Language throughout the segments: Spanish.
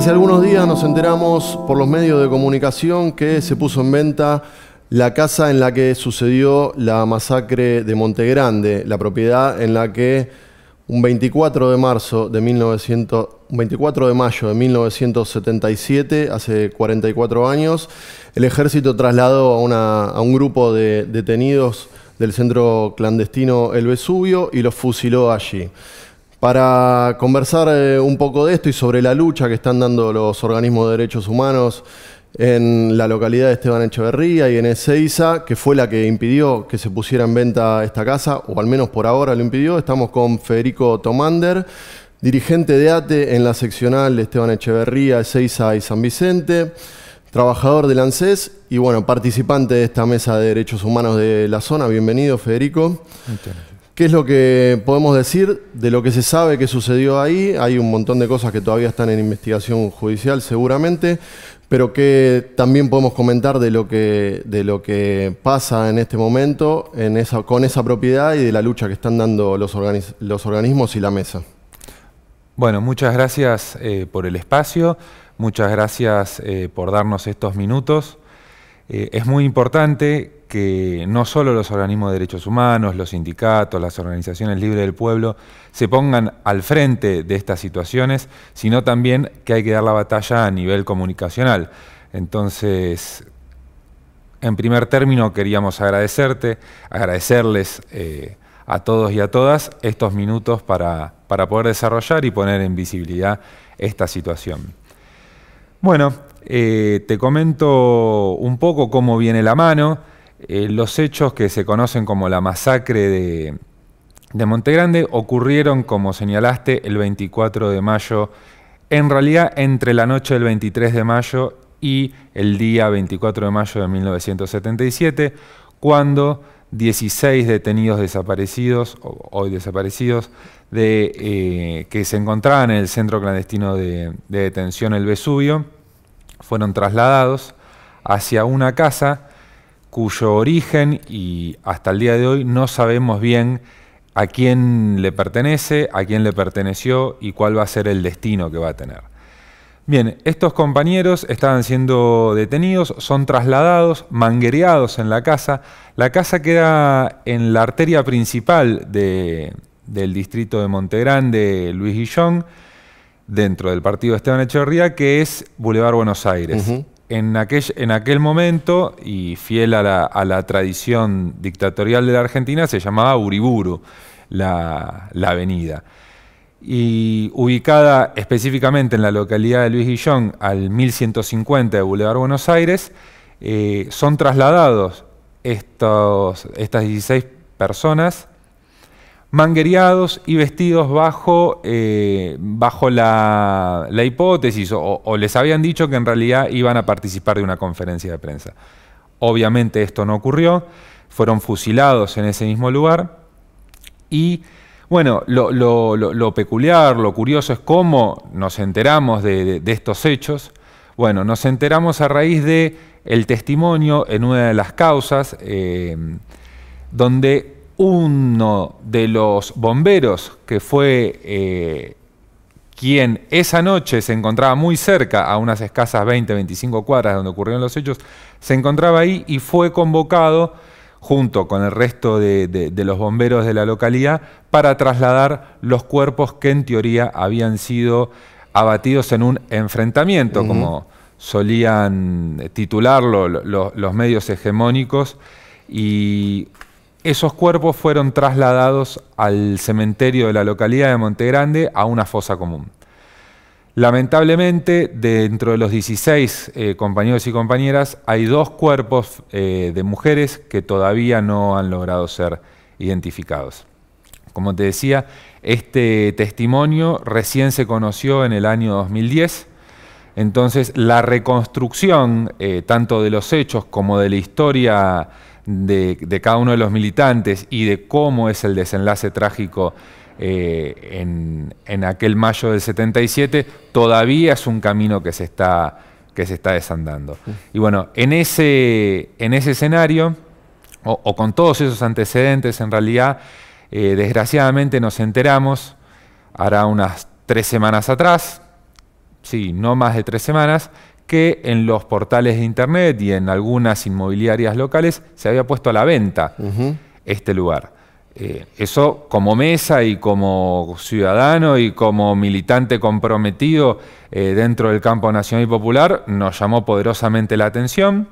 Hace algunos días nos enteramos por los medios de comunicación que se puso en venta la casa en la que sucedió la masacre de Montegrande, la propiedad en la que un 24 de marzo de de mayo de 1977, hace 44 años, el ejército trasladó a, a un grupo de detenidos del centro clandestino El Vesubio y los fusiló allí para conversar eh, un poco de esto y sobre la lucha que están dando los organismos de derechos humanos en la localidad de Esteban Echeverría y en Ezeiza, que fue la que impidió que se pusiera en venta esta casa, o al menos por ahora lo impidió. Estamos con Federico Tomander, dirigente de ATE en la seccional de Esteban Echeverría, Ezeiza y San Vicente trabajador del ANSES y bueno, participante de esta mesa de derechos humanos de la zona. Bienvenido, Federico. ¿Qué es lo que podemos decir de lo que se sabe que sucedió ahí? Hay un montón de cosas que todavía están en investigación judicial seguramente, pero que también podemos comentar de lo que, de lo que pasa en este momento con esa propiedad y de la lucha que están dando los, organismos y la mesa. Bueno, muchas gracias eh, por el espacio, muchas gracias eh, por darnos estos minutos. Eh, es muy importante que no solo los organismos de derechos humanos, los sindicatos, las organizaciones libres del pueblo se pongan al frente de estas situaciones, sino también que hay que dar la batalla a nivel comunicacional. Entonces, en primer término queríamos agradecerte, agradecerles eh, a todos y a todas estos minutos para, para poder desarrollar y poner en visibilidad esta situación. Bueno, eh, te comento un poco cómo viene la mano. Eh, los hechos que se conocen como la masacre de, de Montegrande ocurrieron, como señalaste, el 24 de mayo, en realidad entre la noche del 23 de mayo y el día 24 de mayo de 1977, cuando 16 detenidos desaparecidos, hoy desaparecidos, eh, que se encontraban en el centro clandestino de detención El Vesubio, fueron trasladados hacia una casa cuyo origen y hasta el día de hoy no sabemos bien a quién le pertenece, a quién le perteneció y cuál va a ser el destino que va a tener. Bien, estos compañeros estaban siendo detenidos, son trasladados, manguereados en la casa. La casa queda en la arteria principal del distrito de Montegrande, Luis Guillón dentro del partido de Esteban Echeverría, que es Boulevard Buenos Aires. en, aquel, momento, y fiel a la, tradición dictatorial de la Argentina, se llamaba Uriburu, la, avenida y ubicada específicamente en la localidad de Luis Guillón, al 1150 de Boulevard Buenos Aires, eh, son trasladados estos, estas 16 personas manguereados y vestidos bajo, eh, bajo la, hipótesis o, les habían dicho que en realidad iban a participar de una conferencia de prensa. Obviamente esto no ocurrió, fueron fusilados en ese mismo lugar y bueno, lo, peculiar, lo curioso es cómo nos enteramos de, estos hechos. Bueno, nos enteramos a raíz de el testimonio en una de las causas eh, donde uno de los bomberos que fue eh, quien esa noche se encontraba muy cerca, a unas escasas 20, 25 cuadras donde ocurrieron los hechos, se encontraba ahí y fue convocado junto con el resto de, los bomberos de la localidad para trasladar los cuerpos que en teoría habían sido abatidos en un enfrentamiento, como solían titularlo los medios hegemónicos. Y esos cuerpos fueron trasladados al cementerio de la localidad de Montegrande a una fosa común. Lamentablemente, dentro de los 16 eh, compañeros y compañeras, hay dos cuerpos eh, de mujeres que todavía no han logrado ser identificados. Como te decía, este testimonio recién se conoció en el año 2010, entonces la reconstrucción eh, tanto de los hechos como de la historia de, cada uno de los militantes y de cómo es el desenlace trágico eh, en, aquel mayo del 77, todavía es un camino que se está, que se está desandando. Y bueno, en ese, en ese escenario, o, con todos esos antecedentes, en realidad, eh, desgraciadamente nos enteramos, hará unas tres semanas atrás, sí, no más de tres semanas, que en los portales de internet y en algunas inmobiliarias locales se había puesto a la venta este lugar. Eh, eso como mesa y como ciudadano y como militante comprometido eh, dentro del campo nacional y popular nos llamó poderosamente la atención.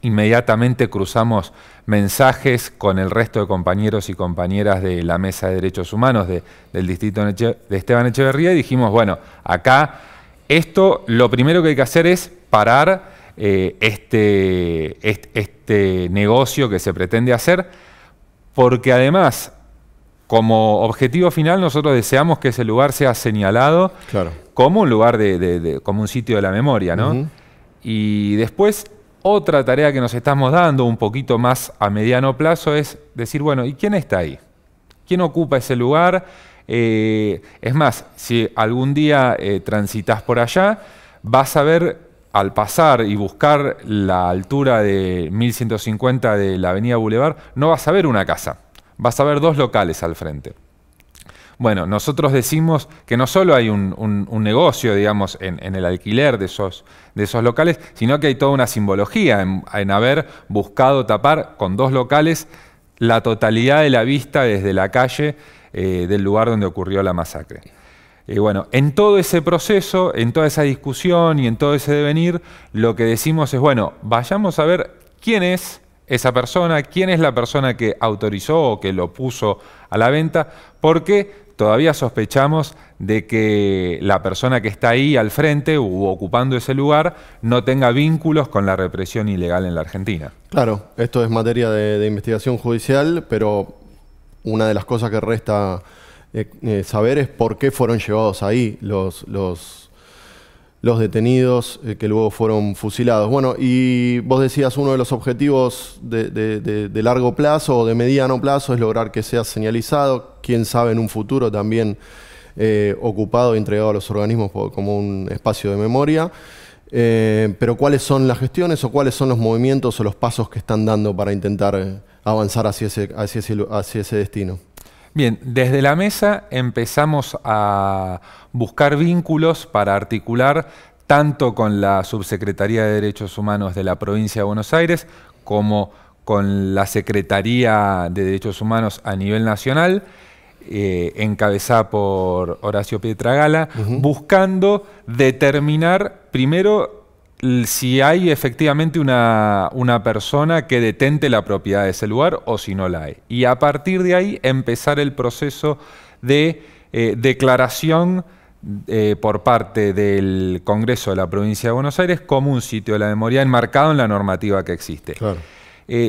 Inmediatamente cruzamos mensajes con el resto de compañeros y compañeras de la Mesa de Derechos Humanos de, del Distrito de Esteban Echeverría y dijimos, bueno, acá esto lo primero que hay que hacer es parar eh, este, este, negocio que se pretende hacer, porque además como objetivo final nosotros deseamos que ese lugar sea señalado como un lugar de, como un sitio de la memoria, ¿no? Y después otra tarea que nos estamos dando un poquito más a mediano plazo es decir, bueno, ¿y quién está ahí? ¿Quién ocupa ese lugar? Eh, es más, si algún día eh, transitas por allá, vas a ver al pasar y buscar la altura de 1150 de la Avenida Boulevard, no vas a ver una casa, vas a ver dos locales al frente. Bueno, nosotros decimos que no solo hay un, negocio, digamos, en, el alquiler de esos, de esos locales, sino que hay toda una simbología en, haber buscado tapar con dos locales la totalidad de la vista desde la calle eh, del lugar donde ocurrió la masacre. Y eh, bueno, en todo ese proceso, en toda esa discusión y en todo ese devenir, lo que decimos es, bueno, vayamos a ver quién es esa persona, quién es la persona que autorizó o que lo puso a la venta, porque todavía sospechamos de que la persona que está ahí al frente u ocupando ese lugar no tenga vínculos con la represión ilegal en la Argentina. Claro, esto es materia de investigación judicial, pero una de las cosas que resta eh, eh, saber es por qué fueron llevados ahí los, detenidos eh, que luego fueron fusilados. Bueno, y vos decías uno de los objetivos de, largo plazo o de mediano plazo es lograr que sea señalizado, quién sabe en un futuro también ocupado y entregado a los organismos como un espacio de memoria. Eh, pero cuáles son las gestiones o cuáles son los movimientos o los pasos que están dando para intentar eh, avanzar hacia ese, hacia ese destino. Bien, desde la mesa empezamos a buscar vínculos para articular tanto con la Subsecretaría de Derechos Humanos de la provincia de Buenos Aires como con la Secretaría de Derechos Humanos a nivel nacional. Eh, encabezada por Horacio Pietragala, buscando determinar primero si hay efectivamente una, persona que detente la propiedad de ese lugar o si no la hay. Y a partir de ahí empezar el proceso de eh, declaración eh, por parte del Congreso de la Provincia de Buenos Aires como un sitio de la memoria enmarcado en la normativa que existe.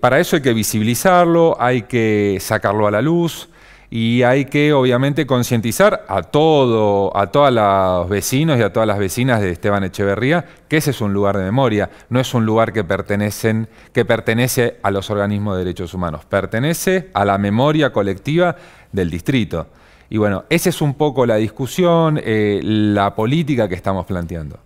para eso hay que visibilizarlo, hay que sacarlo a la luz, y hay que obviamente concientizar a todo, a todos los vecinos y a todas las vecinas de Esteban Echeverría que ese es un lugar de memoria, no es un lugar que, que pertenece a los organismos de derechos humanos, pertenece a la memoria colectiva del distrito. Y bueno, esa es un poco la discusión, eh, la política que estamos planteando.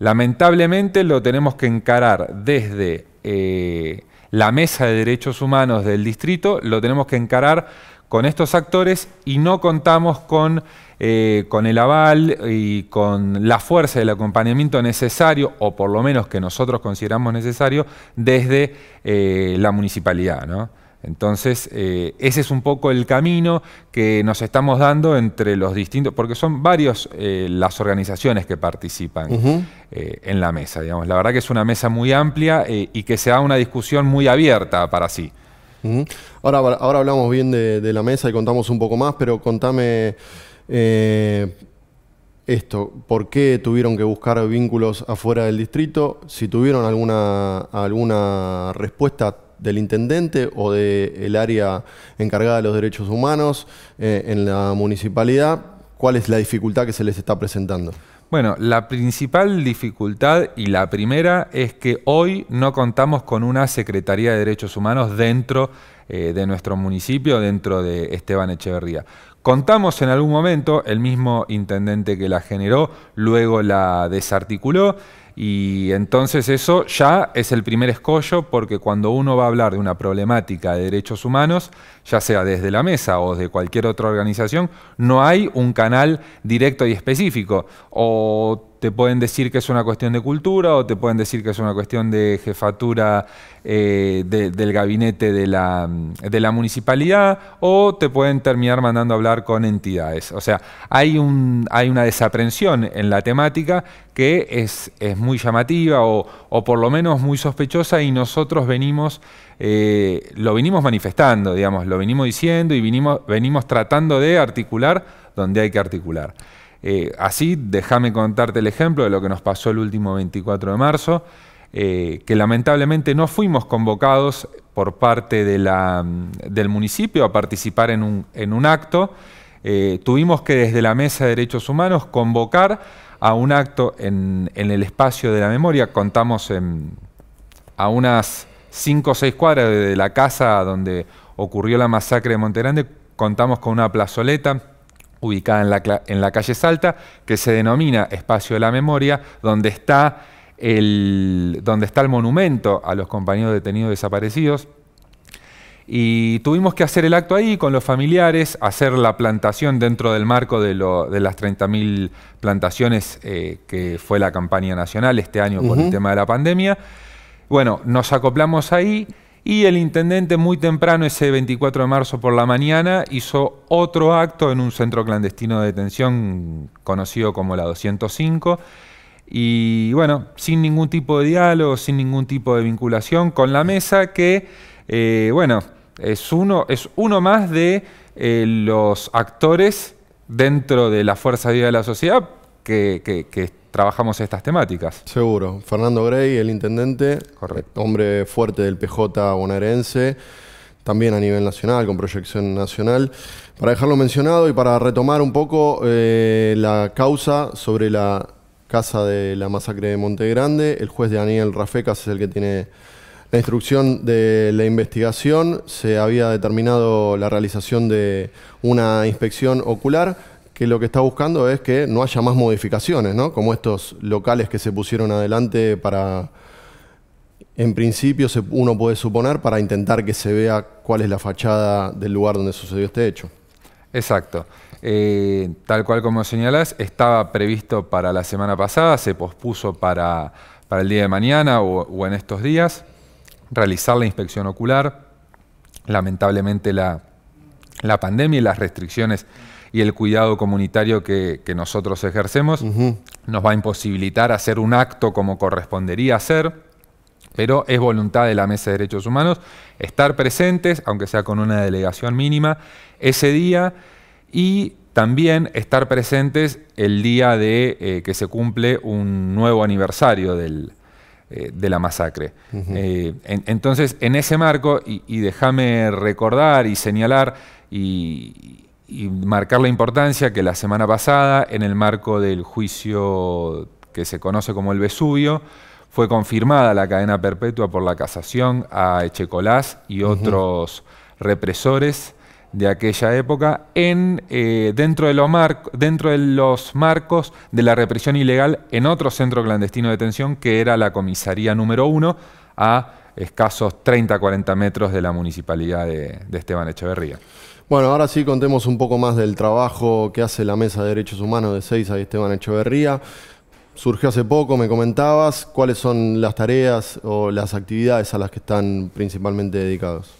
Lamentablemente lo tenemos que encarar desde eh, la mesa de derechos humanos del distrito, lo tenemos que encarar con estos actores y no contamos eh, con, el aval y con la fuerza del acompañamiento necesario, o por lo menos que nosotros consideramos necesario, desde eh, la municipalidad. ¿no? Entonces, eh, ese es un poco el camino que nos estamos dando entre los distintos, porque son varias las organizaciones que participan en la mesa, digamos. La verdad que es una mesa muy amplia y que se da una discusión muy abierta para sí ahora, ahora hablamos bien de, la mesa y contamos un poco más, pero contame eh, esto, ¿por qué tuvieron que buscar vínculos afuera del distrito? Si tuvieron alguna, alguna respuesta del intendente o del área encargada de los derechos humanos eh, en la municipalidad, ¿cuál es la dificultad que se les está presentando? Bueno, la principal dificultad y la primera es que hoy no contamos con una Secretaría de Derechos Humanos dentro eh, de nuestro municipio, dentro de Esteban Echeverría. Contamos en algún momento, el mismo intendente que la generó, luego la desarticuló. Y entonces eso ya es el primer escollo porque cuando uno va a hablar de una problemática de derechos humanos, ya sea desde la mesa o de cualquier otra organización, no hay un canal directo y específico. O te pueden decir que es una cuestión de cultura o te pueden decir que es una cuestión de jefatura eh, del gabinete de la, municipalidad o te pueden terminar mandando a hablar con entidades. O sea, hay, una desaprensión en la temática que es, muy llamativa o, por lo menos muy sospechosa y nosotros venimos, eh, lo venimos manifestando, digamos, lo venimos diciendo y venimos tratando de articular donde hay que articular. Eh, así, déjame contarte el ejemplo de lo que nos pasó el último 24 de marzo, eh, que lamentablemente no fuimos convocados por parte mm, del municipio a participar en un, acto. Eh, tuvimos que desde la Mesa de Derechos Humanos convocar a un acto en, el espacio de la memoria. Contamos a unas 5 o 6 cuadras de la casa donde ocurrió la masacre de Grande, contamos con una plazoleta ubicada en la, calle Salta, que se denomina Espacio de la Memoria, donde está el, donde está el monumento a los compañeros detenidos desaparecidos. Y tuvimos que hacer el acto ahí con los familiares, hacer la plantación dentro del marco de, las 30.000 plantaciones eh, que fue la campaña nacional este año por el tema de la pandemia. Bueno, nos acoplamos ahí y el intendente muy temprano, ese 24 de marzo por la mañana, hizo otro acto en un centro clandestino de detención conocido como la 205. Y bueno, sin ningún tipo de diálogo, sin ningún tipo de vinculación con la mesa que, eh, bueno, es uno, es uno más de eh, los actores dentro de la fuerza viva de la sociedad, que, trabajamos estas temáticas. Seguro. Fernando Grey, el intendente, hombre fuerte del PJ bonaerense, también a nivel nacional, con proyección nacional. Para dejarlo mencionado y para retomar un poco eh, la causa sobre la casa de la masacre de Monte Grande, el juez Daniel Rafecas es el que tiene la instrucción de la investigación. Se había determinado la realización de una inspección ocular que lo que está buscando es que no haya más modificaciones, ¿no? Como estos locales que se pusieron adelante para, en principio, uno puede suponer, para intentar que se vea cuál es la fachada del lugar donde sucedió este hecho. Exacto. Eh, tal cual como señalás, estaba previsto para la semana pasada, se pospuso para, el día de mañana o, en estos días, realizar la inspección ocular. Lamentablemente la, la pandemia y las restricciones y el cuidado comunitario que, nosotros ejercemos, nos va a imposibilitar hacer un acto como correspondería hacer, pero es voluntad de la Mesa de Derechos Humanos estar presentes, aunque sea con una delegación mínima, ese día y también estar presentes el día de eh, que se cumple un nuevo aniversario del, eh, de la masacre. Eh, entonces, en ese marco, y, y déjame recordar y señalar y, y marcar la importancia que la semana pasada, en el marco del juicio que se conoce como el Vesubio, fue confirmada la cadena perpetua por la casación a Echecolás y otros represores de aquella época en, eh, dentro, de lo dentro, de los marcos de la represión ilegal en otro centro clandestino de detención que era la comisaría número uno a escasos 30, 40 metros de la municipalidad de, Esteban Echeverría. Bueno, ahora sí contemos un poco más del trabajo que hace la Mesa de Derechos Humanos de Seiza y Esteban Echeverría. Surgió hace poco, me comentabas, ¿cuáles son las tareas o las actividades a las que están principalmente dedicados?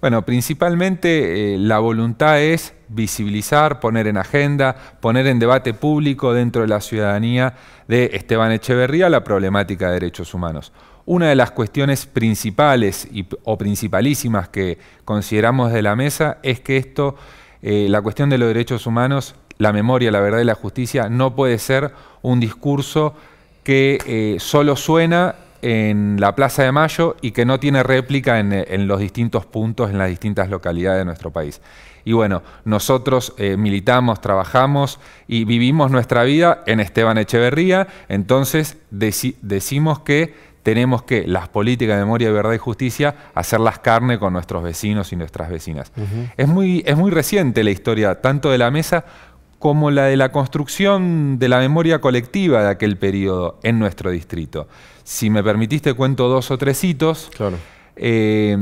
Bueno, principalmente eh, la voluntad es visibilizar, poner en agenda, poner en debate público dentro de la ciudadanía de Esteban Echeverría la problemática de derechos humanos. Una de las cuestiones principales o principalísimas que consideramos de la mesa es que esto, eh, la cuestión de los derechos humanos, la memoria, la verdad y la justicia, no puede ser un discurso que eh, solo suena en la Plaza de Mayo y que no tiene réplica en, los distintos puntos, en las distintas localidades de nuestro país. Y bueno, nosotros eh, militamos, trabajamos y vivimos nuestra vida en Esteban Echeverría, entonces decimos que tenemos que las políticas de memoria, verdad y justicia hacerlas carne con nuestros vecinos y nuestras vecinas. es, muy, es muy reciente la historia, tanto de la mesa como la de la construcción de la memoria colectiva de aquel periodo en nuestro distrito. Si me permitiste, cuento dos o tres hitos. Claro. Eh,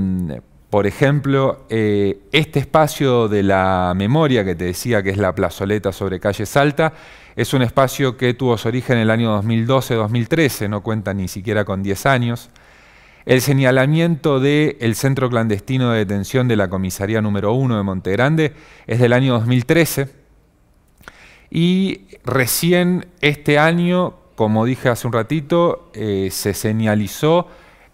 por ejemplo, eh, este espacio de la memoria que te decía que es la plazoleta sobre calle Salta, es un espacio que tuvo su origen en el año 2012-2013, no cuenta ni siquiera con 10 años. El señalamiento del centro clandestino de detención de la comisaría número 1 de Montegrande es del año 2013. Y recién este año, como dije hace un ratito, eh, se señalizó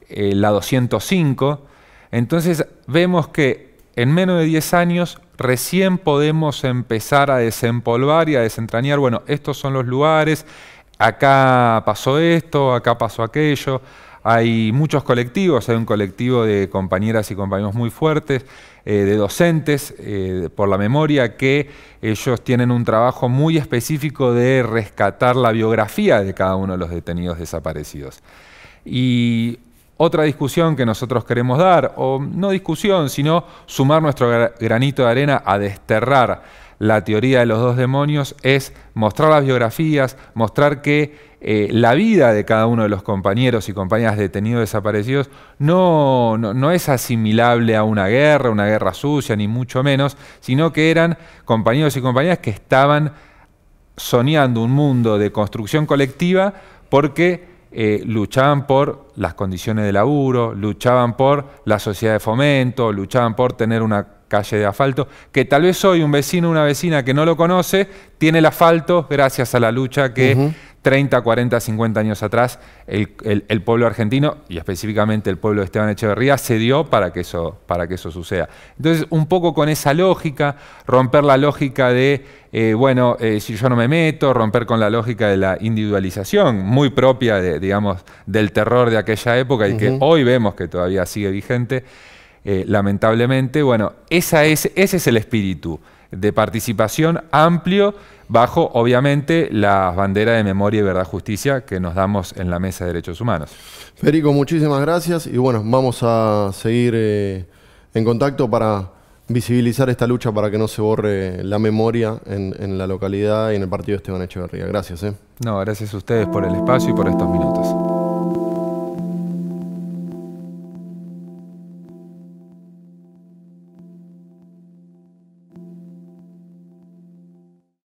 eh, la 205, entonces vemos que en menos de 10 años recién podemos empezar a desempolvar y a desentrañar, bueno, estos son los lugares, acá pasó esto, acá pasó aquello, hay muchos colectivos, hay un colectivo de compañeras y compañeros muy fuertes, eh, de docentes eh, por la memoria, que ellos tienen un trabajo muy específico de rescatar la biografía de cada uno de los detenidos desaparecidos. Y otra discusión que nosotros queremos dar, o no discusión, sino sumar nuestro granito de arena a desterrar la teoría de los dos demonios, es mostrar las biografías, mostrar que eh, la vida de cada uno de los compañeros y compañeras detenidos desaparecidos no, no, no, es asimilable a una guerra, una guerra sucia, ni mucho menos, sino que eran compañeros y compañeras que estaban soñando un mundo de construcción colectiva porque eh, luchaban por las condiciones de laburo, luchaban por la sociedad de fomento, luchaban por tener una calle de asfalto, que tal vez hoy un vecino o una vecina que no lo conoce tiene el asfalto gracias a la lucha que... 30, 40, 50 años atrás, el, pueblo argentino, y específicamente el pueblo de Esteban Echeverría, se dio para que, eso, para que eso suceda. Entonces, un poco con esa lógica, romper la lógica de, eh, bueno, eh, si yo no me meto, romper con la lógica de la individualización, muy propia, digamos, del terror de aquella época y que hoy vemos que todavía sigue vigente, eh, lamentablemente. Bueno, esa es, ese es el espíritu de participación amplio bajo, obviamente, la bandera de memoria y verdad justicia que nos damos en la Mesa de Derechos Humanos. Federico, muchísimas gracias y bueno, vamos a seguir eh, en contacto para visibilizar esta lucha para que no se borre la memoria en, la localidad y en el partido Esteban Echeverría. Gracias. Eh. No, gracias a ustedes por el espacio y por estos minutos.